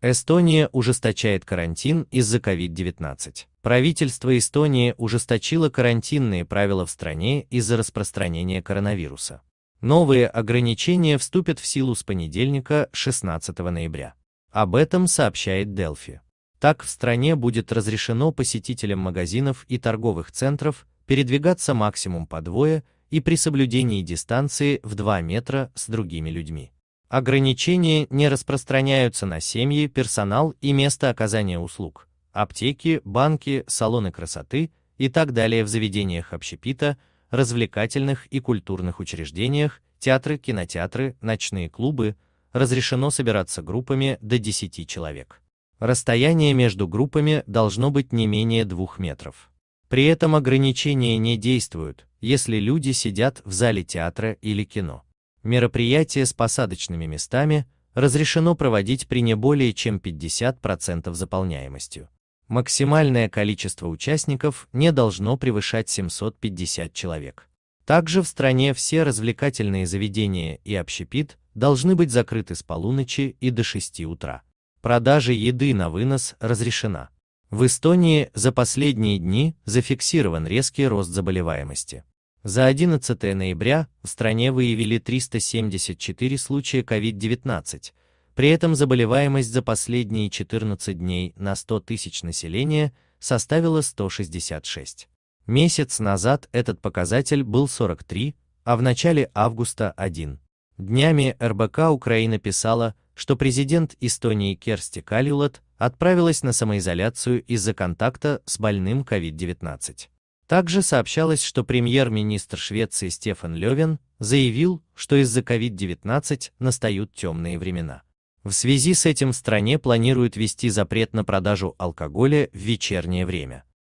Эстония ужесточает карантин из-за COVID-19. Правительство Эстонии ужесточило карантинные правила в стране из-за распространения коронавируса. Новые ограничения вступят в силу с понедельника, 16 ноября. Об этом сообщает Дельфи. Так в стране будет разрешено посетителям магазинов и торговых центров передвигаться максимум по двое и при соблюдении дистанции в 2 метра с другими людьми. Ограничения не распространяются на семьи, персонал и место оказания услуг, аптеки, банки, салоны красоты и так далее в заведениях общепита, развлекательных и культурных учреждениях, театры, кинотеатры, ночные клубы, разрешено собираться группами до 10 человек. Расстояние между группами должно быть не менее 2 метров. При этом ограничения не действуют, если люди сидят в зале театра или кино мероприятие с посадочными местами разрешено проводить при не более чем 50% заполняемостью. Максимальное количество участников не должно превышать 750 человек. Также в стране все развлекательные заведения и общепит должны быть закрыты с полуночи и до 6 утра. Продажа еды на вынос разрешена. В Эстонии за последние дни зафиксирован резкий рост заболеваемости. За 11 ноября в стране выявили 374 случая COVID-19, при этом заболеваемость за последние 14 дней на 100 тысяч населения составила 166. Месяц назад этот показатель был 43, а в начале августа 1. Днями РБК Украина писала, что президент Эстонии Керсти Калюлат отправилась на самоизоляцию из-за контакта с больным COVID-19. Также сообщалось, что премьер-министр Швеции Стефан Левин заявил, что из-за COVID-19 настают темные времена. В связи с этим в стране планируют ввести запрет на продажу алкоголя в вечернее время.